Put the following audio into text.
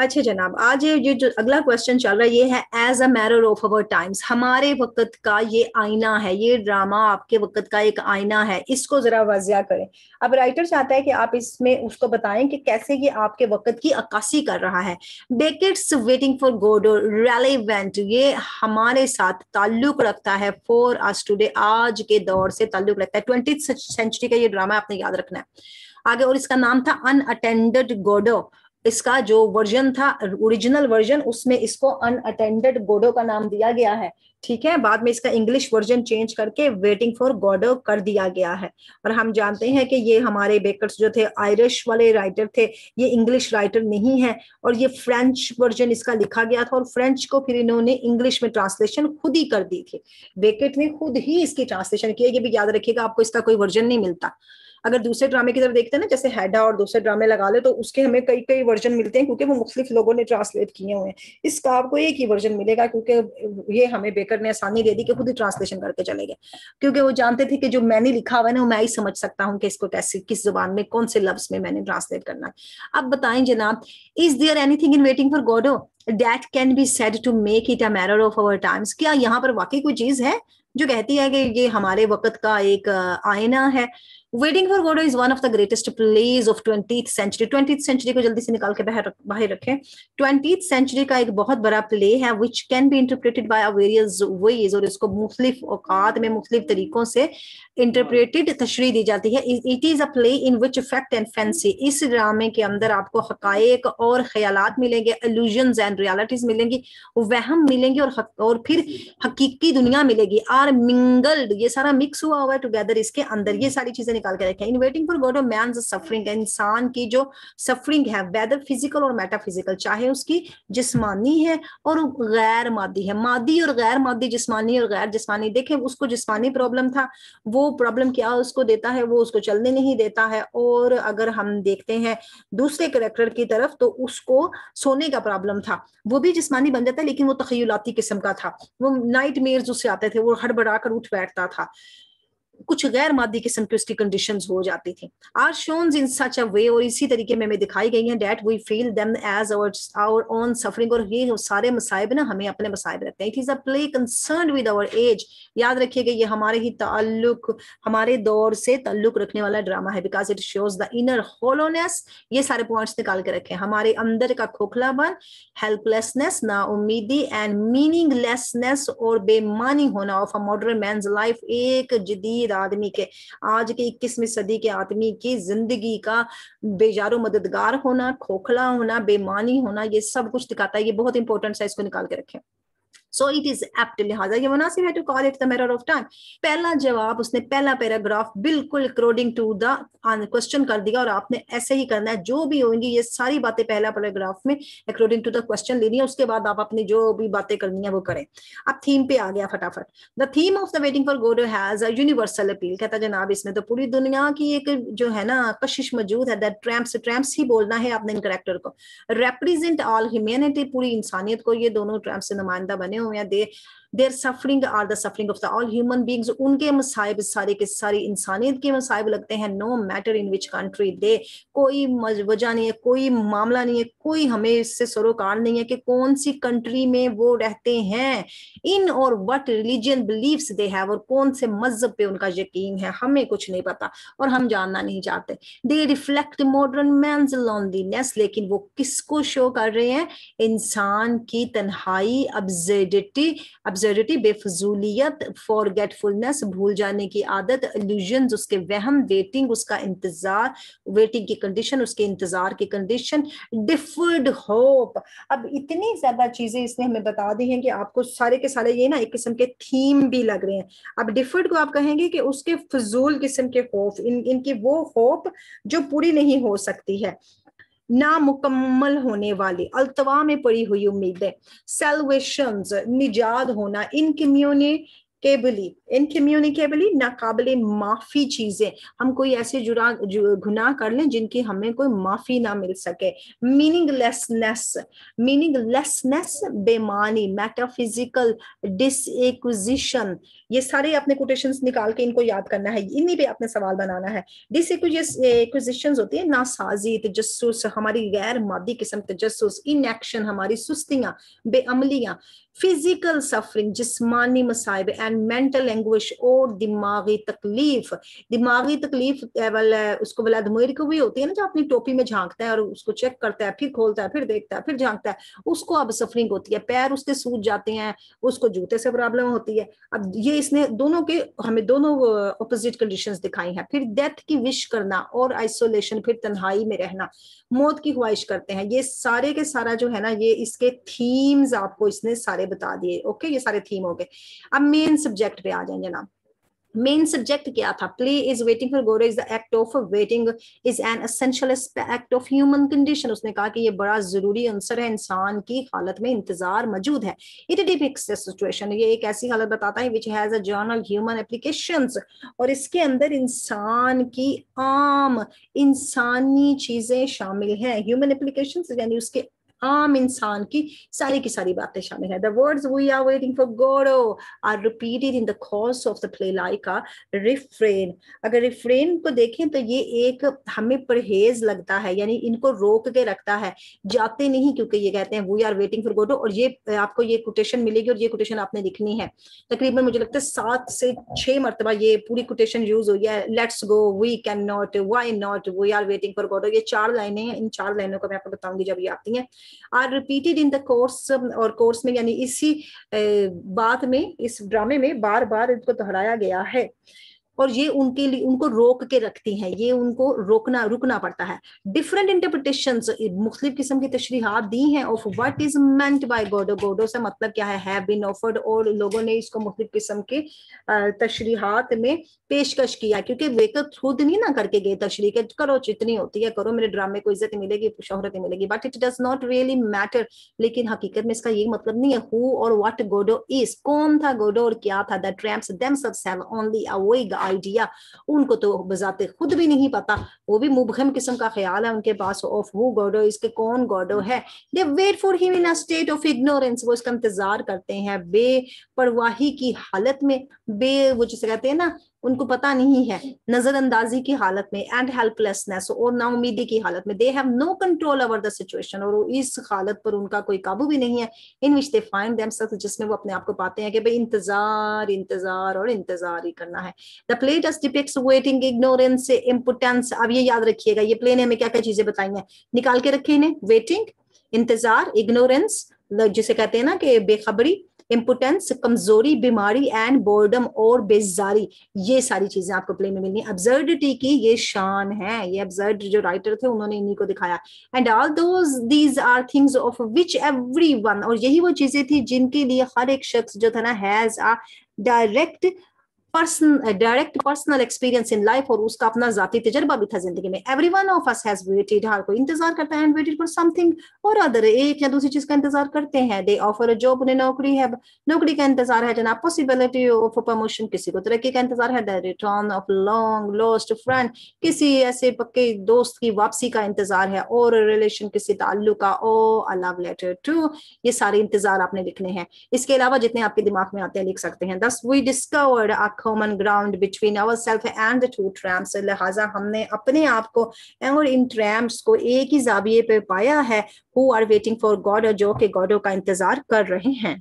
अच्छा जनाब आज ये जो अगला क्वेश्चन चल रहा है ये है as a mirror of our times हमारे वक्त का ये आईना है ये ड्रामा आपके वक्त का एक आईना है इसको जरा वजिया करें अब राइटर चाहता है कि आप इसमें उसको बताएं कि कैसे ये आपके वक्त की अक्सी कर रहा है Beckett's waiting for Godot relevant ये हमारे साथ ताल्लुक रखता है फॉर आज टूडे आज के दौर से ताल्लुक रखता है ट्वेंटी सेंचुरी का ये ड्रामा आपने याद रखना है आगे और इसका नाम था अनअटेंडेड गोडो इसका जो वर्जन था ओरिजिनल वर्जन उसमें इसको अनअटेंडेड गोडो का नाम दिया गया है ठीक है बाद में इसका इंग्लिश वर्जन चेंज करके वेटिंग फॉर गॉडो कर दिया गया है और हम जानते हैं कि ये हमारे बेकर्स जो थे आयरिश वाले राइटर थे ये इंग्लिश राइटर नहीं है और ये फ्रेंच वर्जन इसका लिखा गया था और फ्रेंच को फिर इन्होंने इंग्लिश में ट्रांसलेशन खुद ही कर दी थी बेकेट ने खुद ही इसकी ट्रांसलेशन किया ये भी याद रखिएगा आपको इसका कोई वर्जन नहीं मिलता अगर दूसरे ड्रामे की तरफ देखते हैं ना जैसे हैडा और दूसरे ड्रामे लगा ले तो उसके हमें कई कई वर्जन मिलते हैं क्योंकि वो मुख्तलिफ लोगों ने ट्रांसलेट किए हुए हैं काब को एक ही वर्जन मिलेगा क्योंकि ये हमें बेकर ने आसानी दे दी कि खुद ही ट्रांसलेशन करके चले गए क्योंकि वो जानते थे कि जो मैंने लिखा हुआ है ना मैं ही समझ सकता हूँ कि इसको कैसे किस जुबान में कौन से लफ्ज में मैंने ट्रांसलेट करना है अब बताएं जनाब is there anything in waiting for Godot that can be said to make it a matter of our times क्या यहाँ पर वाकई कोई चीज है जो कहती है कि ये हमारे वक्त का एक आयना है waiting for Godot is one of the greatest plays of twenty century twenty century को जल्दी से निकाल के बाहर बाहर रखें ट्वेंटी सेंचुरी का एक बहुत बड़ा प्ले है which can be interpreted by various ways और इसको मुख्तलिफ औकात में मुख्तलिफ तरीकों से इंटरप्रेटेड तशरी दी जाती है it is a play in which fact and fancy इस ड्रामे के अंदर आपको हकायक और ख्याल मिलेंगे एल्यूजन एंड रियालिटीज मिलेंगी वहम मिलेंगी और हक, और फिर हकीकी दुनिया मिलेगी आर मिंगल्ड ये सारा मिक्स हुआ हुआ है टुगेदर इसके अंदर ये सारी चीजें निकाल के रखें in waiting for God of man suffering इंसान की जो सफरिंग है वेदर फिजिकल और मेटाफिजिकल चाहे उसकी जिसमानी है और गैर मादी है मादी और गैर मादी जिसमानी और गैर जिसमानी देखें उसको जिसमानी प्रॉब्लम था वो प्रॉब्लम क्या उसको देता है वो उसको चलने नहीं देता है और अगर हम देखते हैं दूसरे करेक्टर की तरफ तो उसको सोने का प्रॉब्लम था था वो भी जिसमानी बन जाता है लेकिन वो तखयलाती किस्म का था वो नाइट मेयर उससे आते थे वो हड़बड़ा कर उठ बैठता था कुछ गैर मादी किस्म की उसकी कंडीशंस हो जाती थी आर शोन्स इन सच अ वे और इसी तरीके में हमें दिखाई गई हैं that we feel them as our our own suffering और ये सारे मसाइब ना हमें अपने मसाइब रखते हैं it is a play concern with our age याद रखिएगा ये हमारे ही ताल्लुक हमारे दौर से ताल्लुक रखने वाला ड्रामा है because it shows the inner hollowness ये सारे पॉइंट्स निकाल के रखे हमारे अंदर का खोखलापन हेल्पलेसनेस नाउमीदी एंड मीनिंगलेसनेस और बेमानी होना of a modern man life एक जदीद मुस्तैद आदमी के आज के इक्कीसवीं सदी के आदमी की जिंदगी का बेजारो मददगार होना खोखला होना बेमानी होना ये सब कुछ दिखाता है ये बहुत इंपॉर्टेंट है इसको निकाल के रखें सो इट इज एप्ट लिहाजा ये मुनासिब है to call it the matter of time पहला जवाब उसने पहला पैराग्राफ बिल्कुल अकॉर्डिंग टू द क्वेश्चन कर दिया और आपने ऐसे ही करना है जो भी होंगी ये सारी बातें पहला पैराग्राफ में अकॉर्डिंग टू द क्वेश्चन लेनी है उसके बाद आप अपनी जो भी बातें करनी है वो करें अब थीम पे आ गया फटाफट the theme of the waiting for Godot has a universal appeal कहता जनाब इसमें तो पूरी दुनिया की एक जो है ना कशिश मौजूद है दैट ट्रैम्प्स ट्रैम्प्स ही बोलना है अपने इन करेक्टर को रिप्रेजेंट ऑल ह्यूमैनिटी पूरी इंसानियत को ये दोनों ट्रैम्प से नुमाइंदा बने हुए हैं they their suffering are the suffering of the all human beings उनके मसाइब सारे के सारी इंसानियत के मसाइब लगते हैं no matter in which country they कोई वजह नहीं है कोई मामला नहीं है कोई हमें इससे सरोकार नहीं है कि कौन सी कंट्री में वो रहते हैं इन और what religion believe they have और कौन से मजहब पे उनका यकीन है हमें कुछ नहीं पता और हम जानना नहीं चाहते दे रिफ्लेक्ट मॉडर्न मैं लॉन्दीनेस लेकिन वो किसको शो कर रहे हैं इंसान की तनहाई अब एरिडिटी अब्जर्विटी बेफजूलियत फॉरगेटफुलनेस भूल जाने की आदत एल्यूजन उसके वहम वेटिंग उसका इंतजार वेटिंग की कंडीशन उसके इंतजार की कंडीशन डिफर्ड होप अब इतनी ज्यादा चीजें इसने हमें बता दी हैं कि आपको सारे के सारे ये ना एक किस्म के थीम भी लग रहे हैं अब डिफर्ड को आप कहेंगे कि उसके फजूल किस्म के होप इन इनकी वो होप जो पूरी नहीं हो सकती है नामुकम्मल होने वाली अल्तवा में पड़ी हुई उम्मीदें सेलवेशन निजाद होना इनकम्यूनि केबली इनकम्युनिकेबली नाकाबिल माफी चीजें हम कोई ऐसे जुरा जु, गुनाह कर लें जिनकी हमें कोई माफी ना मिल सके मीनिंगलेसनेस मीनिंगलेसनेस बेमानी मेटाफिजिकल डिसएक्विजिशन ये सारे अपने कोटेशन निकाल के इनको याद करना है इन्हीं पे अपने सवाल बनाना है डिसएक्विजिशन होती है साजी तजस्स हमारी गैर मादी किस्म इन इनएक्शन हमारी सुस्तियां बेअमलियां फिजिकल सफरिंग जिसमानी मसाइब एंड मेंटल लैंग्वेज और दिमागी तकलीफ दिमागी तकलीफ वाला उसको वलादमोर को भी होती है ना जो अपनी टोपी में झांकता है और उसको चेक करता है फिर खोलता है फिर देखता है फिर झांकता है उसको अब सफरिंग होती है पैर उसके सूज जाते हैं उसको जूते से प्रॉब्लम होती है अब ये इसने दोनों के हमें दोनों अपोजिट कंडीशन दिखाई है फिर डेथ की विश करना और आइसोलेशन फिर तन्हाई में रहना मौत की ख्वाहिश करते हैं ये सारे के सारा जो है ना ये इसके थीम्स आपको इसने सारे बता दिए ओके ये सारे थीम हो गए अब मेन सब्जेक्ट पे आ जाए जनाब मेन सब्जेक्ट क्या था play is waiting for Godot is the act of waiting is an essential act of human condition उसने कहा कि ये बड़ा जरूरी आंसर है इंसान की हालत में इंतजार मौजूद है इट डिपिक्स सिचुएशन ये एक ऐसी हालत बताता है which has a general human application और इसके अंदर इंसान की आम इंसानी चीजें शामिल हैं ह्यूमन एप्लीकेशन यानी उसके आम इंसान की सारी की सारी बातें शामिल है दर्ड we are waiting for Godot are repeated in the course of the play लाई का रिफ्रेन अगर रिफ्रेन को देखें तो ये एक हमें परहेज लगता है यानी इनको रोक के रखता है जाते नहीं क्योंकि ये कहते हैं we are waiting for Godot और ये आपको ये कोटेशन मिलेगी और ये कोटेशन आपने लिखनी है तकरीबन मुझे लगता है सात से छह मरतबा ये पूरी कोटेशन यूज हुई है let's go we can not why not we are waiting for Godot ये चार लाइनें हैं इन चार लाइनों को मैं आपको बताऊंगी जब ये आती हैं are repeated in the course और कोर्स में यानी इसी बात में इस ड्रामे में बार बार इनको दोहराया गया है और ये उनके लिए उनको रोक के रखती हैं ये उनको रोकना रुकना पड़ता है डिफरेंट इंटरप्रिटेशन मुख्तलिफ किस्म की तशरीहत दी हैं of what is meant by Godot Godot से मतलब क्या है हैव बीन ऑफर्ड और लोगों ने इसको मुख्तलिफ किस्म के तशरीहत में पेशकश किया क्योंकि वेकर तो खुद नहीं ना करके गए तशरी के करो जितनी होती है करो मेरे ड्रामे को इज्जत मिलेगी शोहरत मिलेगी but it does not really matter लेकिन हकीकत में इसका ये मतलब नहीं है हु और वट गोडो इज कौन था गोडो और क्या था दैट ट्रैम्स देम सब ओनली अवेगा आइडिया उनको तो बजाते खुद भी नहीं पता वो भी मुबहम किस्म का ख्याल है उनके पास ऑफ हु गोडो इसके कौन गोडो है they wait for him in a state of ignorance वो इसका इंतजार करते हैं बेपरवाही की हालत में बे वो जिसे कहते हैं ना उनको पता नहीं है नजरअंदाजी की हालत में एंड हेल्पलेसनेस और नाउमीदी की हालत में they have no control over the situation और इस हालत पर उनका कोई काबू भी नहीं है इन विच दे फाइंड देम जिसमें वो अपने आप को पाते हैं कि भाई इंतजार इंतजार और इंतजार ही करना है the play does depicts waiting ignorance importance अब ये याद रखिएगा ये प्ले ने हमें क्या क्या चीजें बताई हैं निकाल के रखे इन्हें वेटिंग इंतजार इग्नोरेंस जिसे कहते हैं ना कि बेखबरी इम्पोटेंस कमजोरी बीमारी एंड बोर्डम और बेजारी ये सारी चीजें आपको प्ले में मिलनी अब्जर्डिटी की ये शान है ये अब्जर्ड जो राइटर थे उन्होंने इन्हीं को दिखाया and all those these are things of which every one और यही वो चीजें थी जिनके लिए हर एक शख्स जो था ना has a direct person direct personal experience in life और उसका अपना जाती तजर्बा भी था जिंदगी में every one of us has waited हर कोई इंतजार करता है and waited for something or other एक या दूसरी चीज का इंतजार करते हैं दे ऑफर जॉब उन्हें नौकरी है नौकरी का इंतजार है जना पॉसिबिलिटी ऑफ प्रमोशन किसी को तरक्की का इंतजार है the return of long lost friend किसी ऐसे पक्के दोस्त की वापसी का इंतजार है और रिलेशन किसी ताल्लुक का or a love letter to ये सारे इंतजार आपने लिखने हैं इसके अलावा जितने आपके दिमाग में आते हैं लिख सकते हैं दस वी डिस्कवर्ड आप common ground between our self and the two ट्रैम्स लिहाजा हमने अपने आप को और इन ट्रैम्स को एक ही जाबिये पे पाया है who are waiting for God और जो के गॉडो का इंतजार कर रहे हैं